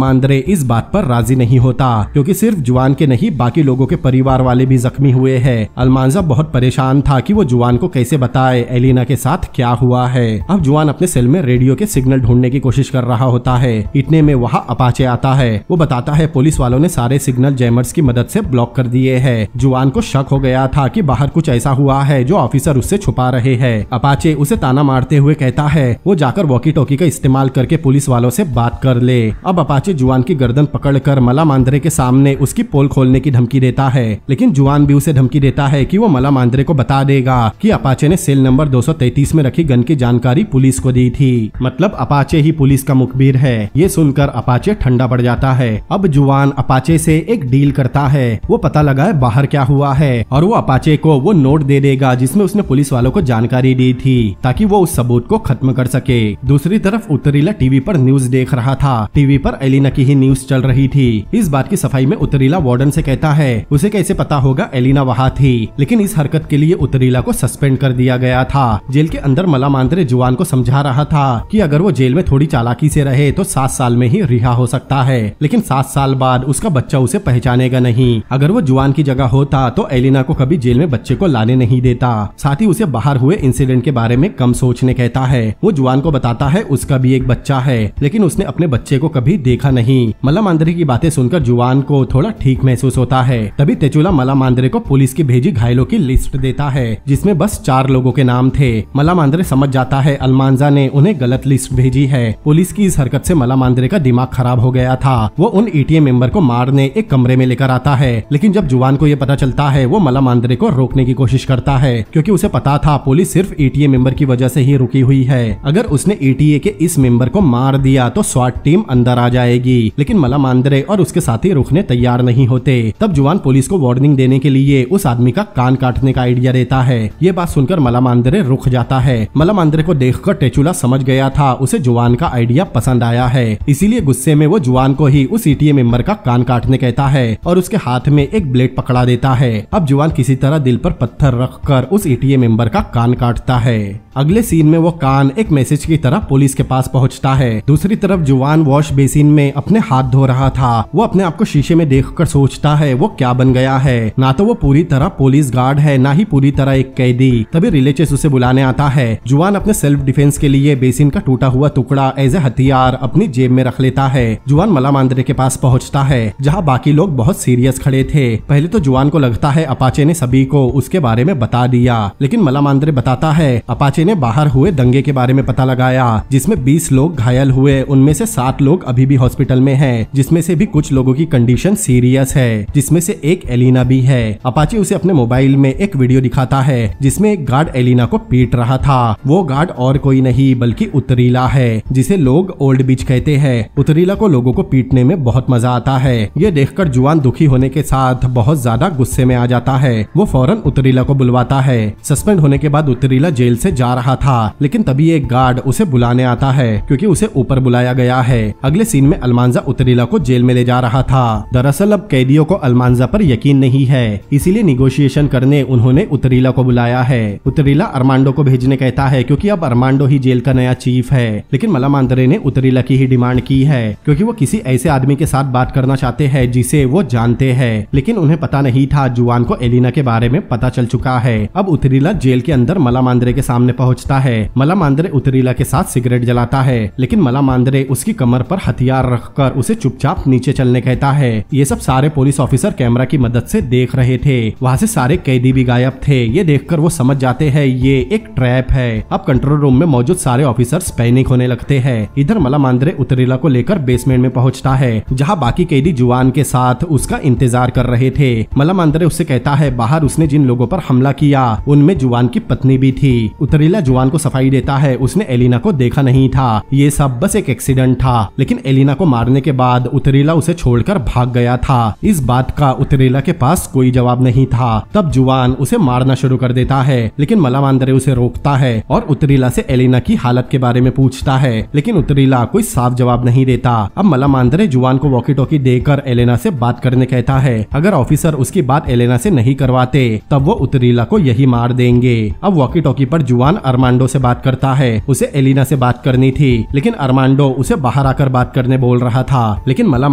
इस बात पर राजी नहीं होता क्योंकि सिर्फ जुआन के नहीं बाकी लोगों के परिवार वाले भी जख्मी हुए हैं अलमांजा बहुत परेशान था कि वो जुआन को कैसे बताए एलिना के साथ क्या हुआ है अब जुआन अपने सेल में रेडियो के सिग्नल ढूंढने की कोशिश कर रहा होता है इतने में वहाँ अपाचे आता है वो बताता है पुलिस वालों ने सारे सिग्नल जैमर्स की मदद से ब्लॉक कर दिए है जुआन को शक हो गया था की बाहर कुछ ऐसा हुआ है जो ऑफिसर उससे छुपा रहे हैं अपाचे उसे ताना मारते हुए कहता है वो जाकर वॉकी टॉकी का इस्तेमाल करके पुलिस वालों से बात कर ले अब अपाचे जुआन की गर्दन पकड़ कर मला मांदरे के सामने उसकी पोल खोलने की धमकी देता है लेकिन जुआन भी उसे धमकी देता है कि वो मला मांदरे को बता देगा कि अपाचे ने सेल नंबर 233 में रखी गन की जानकारी पुलिस को दी थी मतलब अपाचे ही पुलिस का मुखबिर है ये सुनकर अपाचे ठंडा पड़ जाता है अब जुआन अपाचे से एक डील करता है वो पता लगा है बाहर क्या हुआ है और वो अपाचे को वो नोट दे देगा जिसमें उसने पुलिस वालों को जानकारी दी थी ताकि वो उस सबूत को खत्म कर सके दूसरी तरफ उतरीला टीवी पर न्यूज देख रहा था टीवी पर एलिना की ही न्यूज चल रही थी इस बात की सफाई में उतरीला वार्डन से कहता है उसे कैसे पता होगा एलिना वहाँ थी लेकिन इस हरकत के लिए उतरीला को सस्पेंड कर दिया गया आया था जेल के अंदर मला मांद्रे जुआन को समझा रहा था कि अगर वो जेल में थोड़ी चालाकी से रहे तो सात साल में ही रिहा हो सकता है लेकिन सात साल बाद उसका बच्चा उसे पहचानेगा नहीं अगर वो जुआन की जगह होता तो एलिना को कभी जेल में बच्चे को लाने नहीं देता साथ ही उसे बाहर हुए इंसिडेंट के बारे में कम सोचने कहता है वो जुआन को बताता है उसका भी एक बच्चा है लेकिन उसने अपने बच्चे को कभी देखा नहीं मला मांद्रे की बातें सुनकर जुआन को थोड़ा ठीक महसूस होता है तभी तेचुला मला मांद्रे को पुलिस की भेजी घायलों की लिस्ट देता है जिसमें बस चार लोगों के नाम थे मला मांद्रे समझ जाता है अलमांजा ने उन्हें गलत लिस्ट भेजी है पुलिस की इस हरकत से मला मांद्रे का दिमाग खराब हो गया था वो उन एटीएम मेंबर को मारने एक कमरे में लेकर आता है लेकिन जब जुवान को ये पता चलता है वो मला मांद्रे को रोकने की कोशिश करता है क्योंकि उसे पता था पुलिस सिर्फ ईटीए मेंबर की वजह से ही रुकी हुई है अगर उसने एटीए के इस मेंबर को मार दिया तो स्वाट टीम अंदर आ जाएगी लेकिन मला मांद्रे और उसके साथी रुकने तैयार नहीं होते तब जुवान पुलिस को वार्निंग देने के लिए उस आदमी का कान काटने का आइडिया देता है ये बात सुनकर मला आंद्रे रुक जाता है मलम आंद्रे को देख कर टेचुला समझ गया था उसे जुआन का आइडिया पसंद आया है इसीलिए गुस्से में वो जुआन को ही उस ईटीए e मेंबर का कान काटने कहता है और उसके हाथ में एक ब्लेड पकड़ा देता है अब जुआन किसी तरह दिल पर पत्थर रखकर उस ईटीए e मेंबर का कान काटता है अगले सीन में वो कान एक मैसेज की तरह पुलिस के पास पहुंचता है दूसरी तरफ जुआन वॉश बेसिन में अपने हाथ धो रहा था वो अपने आप को शीशे में देखकर सोचता है वो क्या बन गया है ना तो वो पूरी तरह पुलिस गार्ड है ना ही पूरी तरह एक कैदी तभी रिलेचे एस उसे बुलाने आता है जुआन अपने सेल्फ डिफेंस के लिए बेसिन का टूटा हुआ टुकड़ा एज ए हथियार अपनी जेब में रख लेता है जुआन मला के पास पहुँचता है जहाँ बाकी लोग बहुत सीरियस खड़े थे पहले तो जुआन को लगता है अपाचे ने सभी को उसके बारे में बता दिया लेकिन मला बताता है अपाचे ने बाहर हुए दंगे के बारे में पता लगाया जिसमे बीस लोग घायल हुए उनमें से सात लोग अभी भी हॉस्पिटल में है जिसमे से भी कुछ लोगों की कंडीशन सीरियस है जिसमे से एक एलिना भी है अपाचे उसे अपने मोबाइल में एक वीडियो दिखाता है जिसमे एक गार्ड एलिना को पीट रहा था वो गार्ड और कोई नहीं बल्कि उतरीला है जिसे लोग ओल्ड बीच कहते हैं उतरीला को लोगों को पीटने में बहुत मजा आता है ये देखकर जुआन दुखी होने के साथ बहुत ज्यादा गुस्से में आ जाता है वो फौरन उतरीला को बुलवाता है सस्पेंड होने के बाद उतरीला जेल से जा रहा था लेकिन तभी एक गार्ड उसे बुलाने आता है क्योंकि उसे ऊपर बुलाया गया है अगले सीन में अलमांजा उतरीला को जेल में ले जा रहा था दरअसल अब कैदियों को अलमांजा पर यकीन नहीं है इसीलिए निगोशिएशन करने उन्होंने उतरीला को बुलाया है उतरीला अरमांडो को भेजने कहता है क्योंकि अब अरमांडो ही जेल का नया चीफ है लेकिन मलामांदरे ने उतरीला की ही डिमांड की है क्योंकि वो किसी ऐसे आदमी के साथ बात करना चाहते हैं जिसे वो जानते हैं लेकिन उन्हें पता नहीं था जुआन को एलिना के बारे में पता चल चुका है अब उतरीला जेल के अंदर मलामांदरे के सामने पहुँचता है मलामांदरे उतरीला के साथ सिगरेट जलाता है लेकिन मलामांदरे उसकी कमर पर हथियार रख कर उसे चुपचाप नीचे चलने कहता है ये सब सारे पुलिस ऑफिसर कैमरा की मदद से देख रहे थे वहाँ से सारे कैदी भी गायब थे ये देखकर वो समझ जाते हैं ये एक ट्रैप है अब कंट्रोल रूम में मौजूद सारे ऑफिसर्स पैनिक होने लगते हैं इधर मला मांद्रे उतरेला को लेकर बेसमेंट में पहुंचता है जहाँ बाकी कैदी जुआन के साथ उसका इंतजार कर रहे थे मला मांद्रे उससे कहता है बाहर उसने जिन लोगों पर हमला किया उनमें जुआन की पत्नी भी थी उतरेला जुआन को सफाई देता है उसने एलिना को देखा नहीं था ये सब बस एक एक्सीडेंट था लेकिन एलिना को मारने के बाद उतरेला उसे छोड़कर भाग गया था इस बात का उतरेला के पास कोई जवाब नहीं था तब जुआन उसे मारना शुरू कर देता है लेकिन मला जाना उसे रोकता है और उतरीला से एलिना की हालत के बारे में पूछता है लेकिन उतरीला कोई साफ जवाब नहीं देता अब मला जुआन को वॉकी टॉकी देकर एलेना से बात करने कहता है अगर ऑफिसर उसकी बात एलेना से नहीं करवाते तब वो उतरीला को यही मार देंगे अब वॉकी टॉकी पर जुआन अरमांडो से बात करता है उसे एलिना से बात करनी थी लेकिन अरमांडो उसे बाहर आकर बात करने बोल रहा था लेकिन मला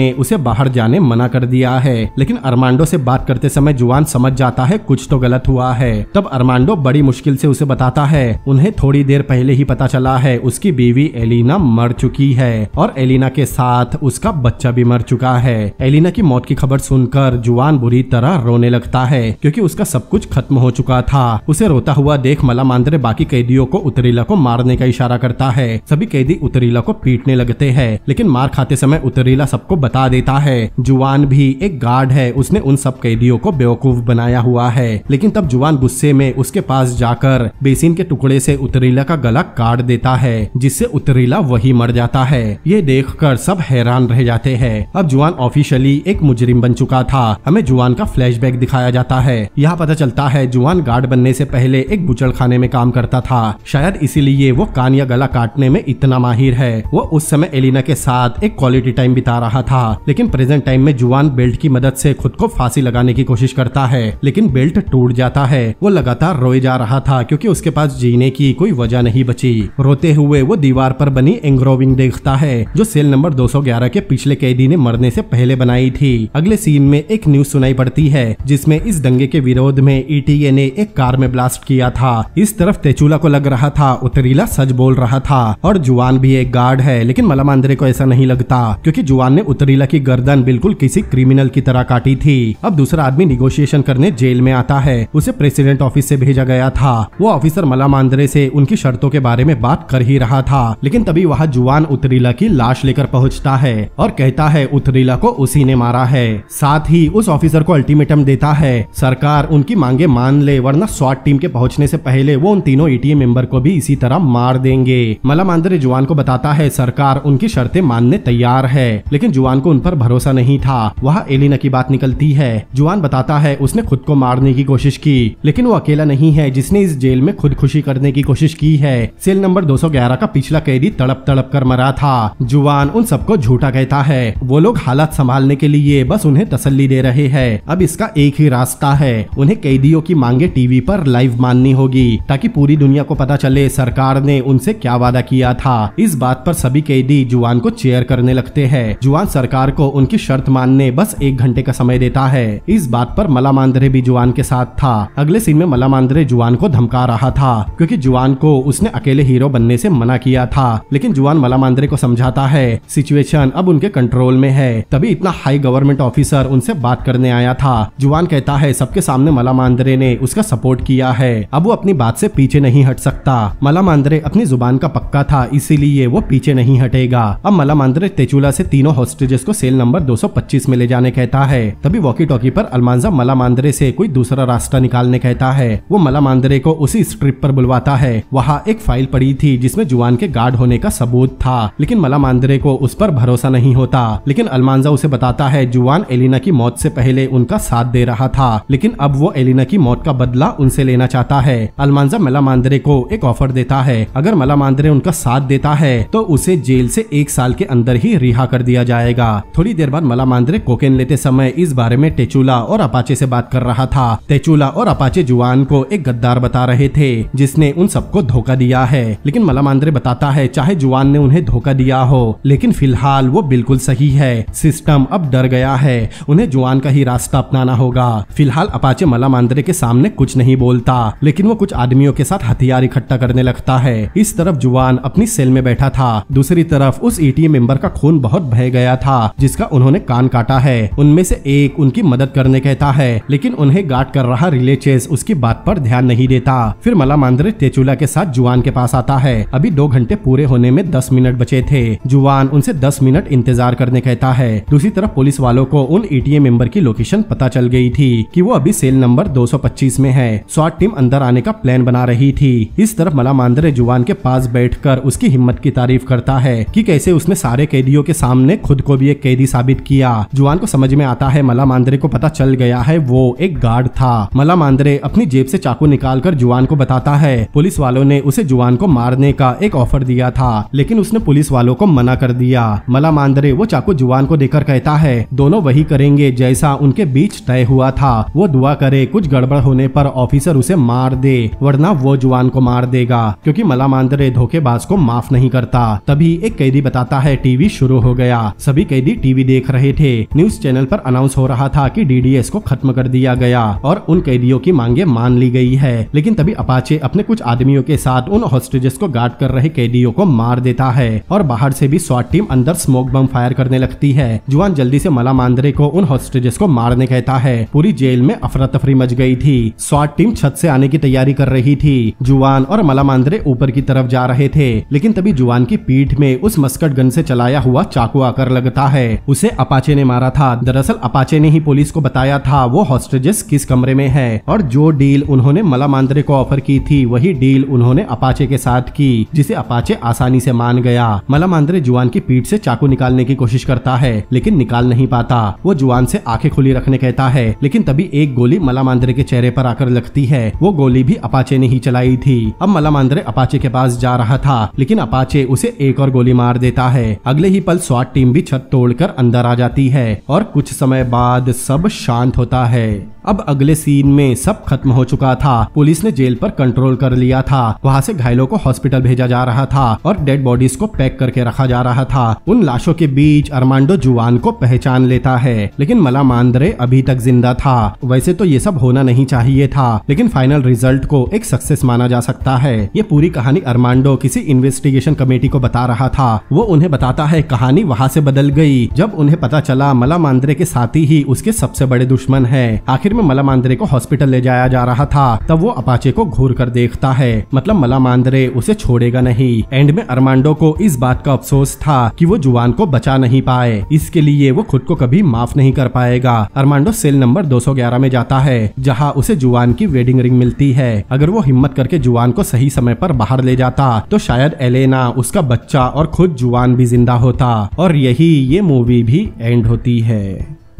ने उसे बाहर जाने मना कर दिया है लेकिन अरमांडो से बात करते समय जुआन समझ जाता है कुछ तो गलत हुआ है तब अरमांडो बड़ी मुश्किल से उसे बताता है उन्हें थोड़ी देर पहले ही पता चला है उसकी बीवी एलिना मर चुकी है और एलिना के साथ उसका बच्चा भी मर चुका है एलिना की मौत की खबर सुनकर जुआन बुरी तरह रोने लगता है क्योंकि उसका सब कुछ खत्म हो चुका था उसे रोता हुआ देख मला मांदरे बाकी कैदियों को उतरीला को मारने का इशारा करता है सभी कैदी उतरीला को पीटने लगते है लेकिन मार खाते समय उतरीला सबको बता देता है जुआन भी एक गार्ड है उसने उन सब कैदियों को बेवकूफ बनाया हुआ है लेकिन तब जुआन गुस्से में उसके पास पास जाकर बेसिन के टुकड़े से उतरीला का गला काट देता है जिससे उतरीला वही मर जाता है ये देखकर सब हैरान रह जाते हैं अब जुआन ऑफिशियली एक मुजरिम बन चुका था हमें जुआन का फ्लैश दिखाया जाता है यहाँ पता चलता है जुआन गार्ड बनने से पहले एक बुचड़ खाने में काम करता था शायद इसीलिए वो कान या गला काटने में इतना माहिर है वो उस समय एलिना के साथ एक क्वालिटी टाइम बिता रहा था लेकिन प्रेजेंट टाइम में जुआन बेल्ट की मदद से खुद को फांसी लगाने की कोशिश करता है लेकिन बेल्ट टूट जाता है वो लगातार रोए जा जा रहा था क्योंकि उसके पास जीने की कोई वजह नहीं बची रोते हुए वो दीवार पर बनी एंग्रोविंग देखता है जो सेल नंबर 211 के पिछले कैदी ने मरने से पहले बनाई थी अगले सीन में एक न्यूज सुनाई पड़ती है जिसमे इस दंगे के विरोध में ई e ने एक कार में ब्लास्ट किया था इस तरफ तेचूला को लग रहा था उतरीला सच बोल रहा था और जुआन भी एक गार्ड है लेकिन मलामांदरे को ऐसा नहीं लगता क्योंकि जुआन ने उतरीला की गर्दन बिल्कुल किसी क्रिमिनल की तरह काटी थी अब दूसरा आदमी निगोशिएशन करने जेल में आता है उसे प्रेसिडेंट ऑफिस से भेजा गया गया था वो ऑफिसर मला मांद्रे से उनकी शर्तों के बारे में बात कर ही रहा था लेकिन तभी वहाँ जुआन उतरीला की लाश लेकर पहुंचता है और कहता है उतरीला को उसी ने मारा है साथ ही उस ऑफिसर को अल्टीमेटम देता है सरकार उनकी मांगे मान ले वरना स्वाट टीम के पहुंचने से पहले वो उन तीनों ईटीए e मेंबर को भी इसी तरह मार देंगे मला जुआन को बताता है सरकार उनकी शर्तें मानने तैयार है लेकिन जुआन को उन पर भरोसा नहीं था वहाँ एलिना की बात निकलती है जुआन बताता है उसने खुद को मारने की कोशिश की लेकिन वो अकेला नहीं है है जिसने इस जेल में खुदकुशी करने की कोशिश की है सेल नंबर 211 का पिछला कैदी तड़प तड़प कर मरा था जुवान उन सबको झूठा कहता है वो लोग हालात संभालने के लिए बस उन्हें तसल्ली दे रहे हैं अब इसका एक ही रास्ता है उन्हें कैदियों की मांगे टीवी पर लाइव माननी होगी ताकि पूरी दुनिया को पता चले सरकार ने उनसे क्या वादा किया था इस बात पर सभी कैदी जुआन को चेयर करने लगते हैं जुआन सरकार को उनकी शर्त मानने बस एक घंटे का समय देता है इस बात पर मला भी जुआन के साथ था अगले सीन में मला मांदरे जुआन जुआन को धमका रहा था क्योंकि जुआन को उसने अकेले हीरो बनने से मना किया था लेकिन जुआन मला मांद्रे को समझाता है सिचुएशन अब उनके कंट्रोल में है तभी इतना हाई गवर्नमेंट ऑफिसर उनसे बात करने आया था जुआन कहता है सबके सामने मला मांद्रे ने उसका सपोर्ट किया है अब वो अपनी बात से पीछे नहीं हट सकता मला मांद्रे अपनी जुबान का पक्का था इसीलिए वो पीछे नहीं हटेगा अब मला मांद्रे तेचुला से तीनों हॉस्टेजेस को सेल नंबर 225 में ले जाने कहता है तभी वॉकी टॉकी पर अलमांजा मला मांद्रे से कोई दूसरा रास्ता निकालने कहता है वो मला मांदरे को उसी स्ट्रिप पर बुलवाता है वहाँ एक फाइल पड़ी थी जिसमें जुआन के गार्ड होने का सबूत था लेकिन मला मांदरे को उस पर भरोसा नहीं होता लेकिन अलमांजा उसे बताता है जुआन एलिना की मौत से पहले उनका साथ दे रहा था लेकिन अब वो एलिना की मौत का बदला उनसे लेना चाहता है अलमांजा मला मांदरे को एक ऑफर देता है अगर मला मांदरे उनका साथ देता है तो उसे जेल से एक साल के अंदर ही रिहा कर दिया जाएगा थोड़ी देर बाद मला मांदरे कोकेन लेते समय इस बारे में टेचूला और अपाचे से बात कर रहा था टेचूला और अपाचे जुआन को एक गद्दा गद्दार बता रहे थे जिसने उन सबको धोखा दिया है लेकिन मला बताता है चाहे जुआन ने उन्हें धोखा दिया हो लेकिन फिलहाल वो बिल्कुल सही है सिस्टम अब डर गया है उन्हें जुआन का ही रास्ता अपनाना होगा फिलहाल अपाचे मला के सामने कुछ नहीं बोलता लेकिन वो कुछ आदमियों के साथ हथियार इकट्ठा करने लगता है इस तरफ जुआन अपनी सेल में बैठा था दूसरी तरफ उस ईटीए मेंबर का खून बहुत बह गया था जिसका उन्होंने कान काटा है उनमें से एक उनकी मदद करने कहता है लेकिन उन्हें गार्ड कर रहा रिले चेस उसकी बात पर ध्यान ध्यान नहीं देता फिर मलामांद्र तेचूला के साथ जुआन के पास आता है अभी दो घंटे पूरे होने में दस मिनट बचे थे जुआन उनसे दस मिनट इंतजार करने कहता है दूसरी तरफ पुलिस वालों को उन टी मेंबर की लोकेशन पता चल गई थी कि वो अभी सेल नंबर 225 में है स्वाद टीम अंदर आने का प्लान बना रही थी इस तरफ मलामांद्रे जुआन के पास बैठ उसकी हिम्मत की तारीफ करता है की कैसे उसने सारे कैदियों के सामने खुद को भी एक कैदी साबित किया जुआन को समझ में आता है मलामांद्रे को पता चल गया है वो एक गार्ड था मलामांद्रे अपनी जेब से चाकू निकालकर जुआन को बताता है पुलिस वालों ने उसे जुआन को मारने का एक ऑफर दिया था लेकिन उसने पुलिस वालों को मना कर दिया मला मांदरे वो चाकू जुआन को देकर कहता है दोनों वही करेंगे जैसा उनके बीच तय हुआ था वो दुआ करे कुछ गड़बड़ होने पर ऑफिसर उसे मार दे वरना वो जुआन को मार देगा क्योंकि मला मांदरे धोखेबाज को माफ नहीं करता तभी एक कैदी बताता है टीवी शुरू हो गया सभी कैदी टीवी देख रहे थे न्यूज चैनल पर अनाउंस हो रहा था कि डीडीएस को खत्म कर दिया गया और उन कैदियों की मांगे मान ली गई है लेकिन तभी अपाचे अपने कुछ आदमियों के साथ उन हॉस्टेजेस को गार्ड कर रहे कैदियों को मार देता है और बाहर से भी स्वाट टीम अंदर स्मोक बम फायर करने लगती है जुआन जल्दी से मला मांदरे को उन हॉस्टेजेस को मारने कहता है पूरी जेल में अफरा तफरी मच गई थी स्वाट टीम छत से आने की तैयारी कर रही थी जुआन और मला मांदरे ऊपर की तरफ जा रहे थे लेकिन तभी जुआन की पीठ में उस मस्कट गन से चलाया हुआ चाकू आकर लगता है उसे अपाचे ने मारा था दरअसल अपाचे ने ही पुलिस को बताया था वो हॉस्टेजेस किस कमरे में है और जो डील उन्होंने मला मांद्रे को ऑफर की थी वही डील उन्होंने अपाचे के साथ की जिसे अपाचे आसानी से मान गया मला मांद्रे जुआन की पीठ से चाकू निकालने की कोशिश करता है लेकिन निकाल नहीं पाता वो जुआन से आंखें खुली रखने कहता है लेकिन तभी एक गोली मला मांद्रे के चेहरे पर आकर लगती है वो गोली भी अपाचे ने ही चलाई थी अब मला मांद्रे अपाचे के पास जा रहा था लेकिन अपाचे उसे एक और गोली मार देता है अगले ही पल स्वाट टीम भी छत तोड़कर अंदर आ जाती है और कुछ समय बाद सब शांत होता है अब अगले सीन में सब खत्म हो चुका था पुलिस ने जेल पर कंट्रोल कर लिया था वहाँ से घायलों को हॉस्पिटल भेजा जा रहा था और डेड बॉडीज को पैक करके रखा जा रहा था उन लाशों के बीच अरमांडो जुआन को पहचान लेता है लेकिन मला मांद्रे अभी तक जिंदा था वैसे तो ये सब होना नहीं चाहिए था लेकिन फाइनल रिजल्ट को एक सक्सेस माना जा सकता है ये पूरी कहानी अरमांडो किसी इन्वेस्टिगेशन कमेटी को बता रहा था वो उन्हें बताता है कहानी वहाँ से बदल गयी जब उन्हें पता चला मला मांद्रे के साथी ही उसके सबसे बड़े दुश्मन है आखिर आखिर में मला मांदरे को हॉस्पिटल ले जाया जा रहा था तब वो अपाचे को घूर कर देखता है मतलब मला मांदरे उसे छोड़ेगा नहीं एंड में अरमांडो को इस बात का अफसोस था कि वो जुआन को बचा नहीं पाए इसके लिए वो खुद को कभी माफ नहीं कर पाएगा अरमांडो सेल नंबर 211 में जाता है जहाँ उसे जुआन की वेडिंग रिंग मिलती है अगर वो हिम्मत करके जुआन को सही समय पर बाहर ले जाता तो शायद एलेना उसका बच्चा और खुद जुआन भी जिंदा होता और यही ये मूवी भी एंड होती है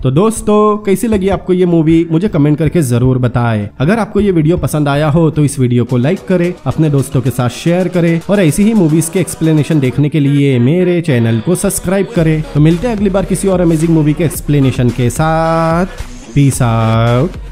तो दोस्तों कैसी लगी आपको ये मूवी मुझे कमेंट करके जरूर बताएं अगर आपको ये वीडियो पसंद आया हो तो इस वीडियो को लाइक करें अपने दोस्तों के साथ शेयर करें और ऐसी ही मूवीज के एक्सप्लेनेशन देखने के लिए मेरे चैनल को सब्सक्राइब करें तो मिलते हैं अगली बार किसी और अमेजिंग मूवी के एक्सप्लेनेशन के साथ पीस आउट